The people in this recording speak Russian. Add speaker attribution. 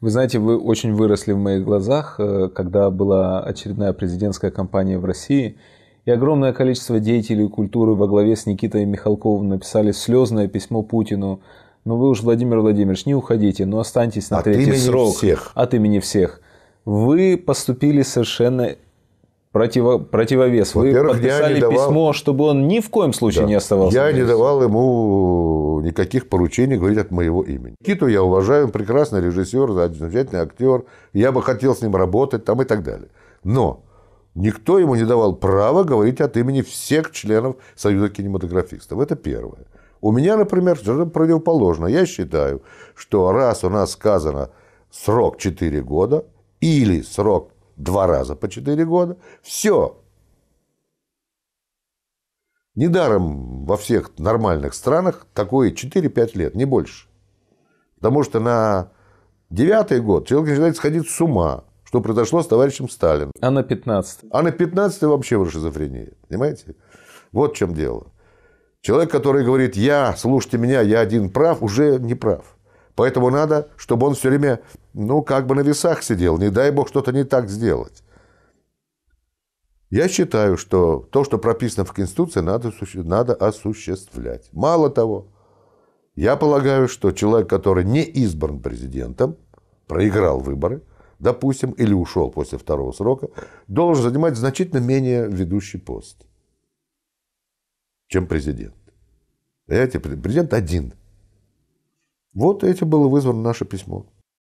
Speaker 1: Вы знаете, вы очень выросли в моих глазах, э, когда была очередная президентская кампания в России, и огромное количество деятелей культуры во главе с Никитой Михалковым написали слезное письмо Путину. Но «Ну вы уж, Владимир Владимирович, не уходите, но останьтесь на От третий срок. Всех. От имени всех. Вы поступили совершенно противо, противовес. Во-первых, Вы подписали давал... письмо, чтобы он ни в коем случае да. не оставался. Я не давал
Speaker 2: ему никаких поручений говорить от моего имени. Киту я уважаю, он прекрасный режиссер, замечательный актер, я бы хотел с ним работать там и так далее. Но никто ему не давал права говорить от имени всех членов Союза кинематографистов. Это первое. У меня, например, противоположно. Я считаю, что раз у нас сказано срок 4 года или срок два раза по 4 года, все, Недаром во всех нормальных странах такое 4-5 лет, не больше. Потому что на девятый год человек начинает сходить с ума, что произошло с товарищем Сталиным. А на 15 А на 15 вообще уже шизофрения, понимаете? Вот в чем дело. Человек, который говорит, я, слушайте меня, я один прав, уже не прав. Поэтому надо, чтобы он все время, ну, как бы на весах сидел. Не дай бог что-то не так сделать. Я считаю, что то, что прописано в Конституции, надо, надо осуществлять. Мало того, я полагаю, что человек, который не избран президентом, проиграл выборы, допустим, или ушел после второго срока, должен занимать значительно менее ведущий пост, чем президент. Понимаете, президент один. Вот этим было вызвано наше письмо.